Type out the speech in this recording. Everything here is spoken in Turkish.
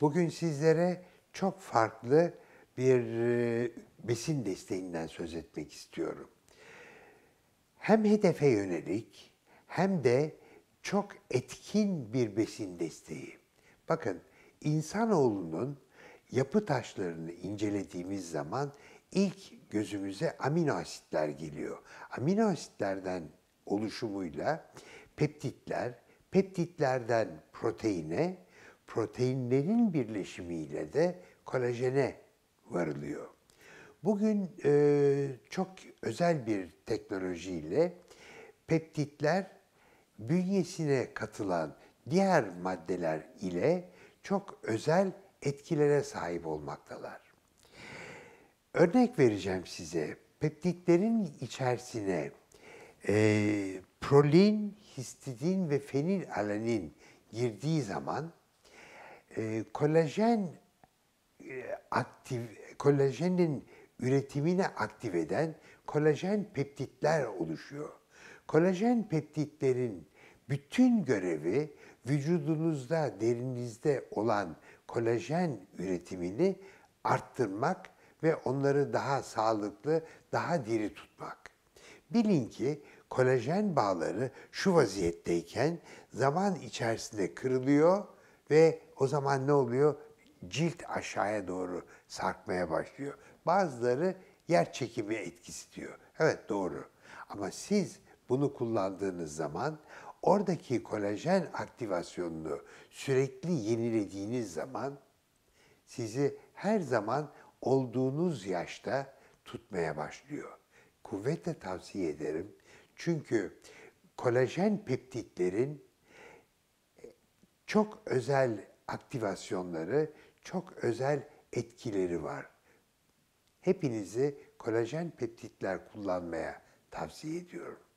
Bugün sizlere çok farklı bir e, besin desteğinden söz etmek istiyorum. Hem hedefe yönelik hem de çok etkin bir besin desteği. Bakın insanoğlunun yapı taşlarını incelediğimiz zaman ilk gözümüze amino asitler geliyor. Amino asitlerden oluşumuyla peptitler, peptitlerden proteine, proteinlerin birleşimiyle de kolajene varılıyor. Bugün e, çok özel bir teknolojiyle peptitler bünyesine katılan diğer maddeler ile çok özel etkilere sahip olmaktalar. Örnek vereceğim size. Peptitlerin içerisine e, prolin, histidin ve fenil alanin girdiği zaman ee, kolajen e, aktif kolajenin üretimini aktif eden kolajen peptitler oluşuyor. Kolajen peptitlerin bütün görevi vücudunuzda, derinizde olan kolajen üretimini arttırmak ve onları daha sağlıklı, daha diri tutmak. Bilin ki kolajen bağları şu vaziyetteyken zaman içerisinde kırılıyor ve o zaman ne oluyor? Cilt aşağıya doğru sarkmaya başlıyor. Bazıları yer çekimi etkisi diyor. Evet doğru. Ama siz bunu kullandığınız zaman oradaki kolajen aktivasyonunu sürekli yenilediğiniz zaman sizi her zaman olduğunuz yaşta tutmaya başlıyor. Kuvvetle tavsiye ederim. Çünkü kolajen peptitlerin çok özel aktivasyonları, çok özel etkileri var. Hepinizi kolajen peptitler kullanmaya tavsiye ediyorum.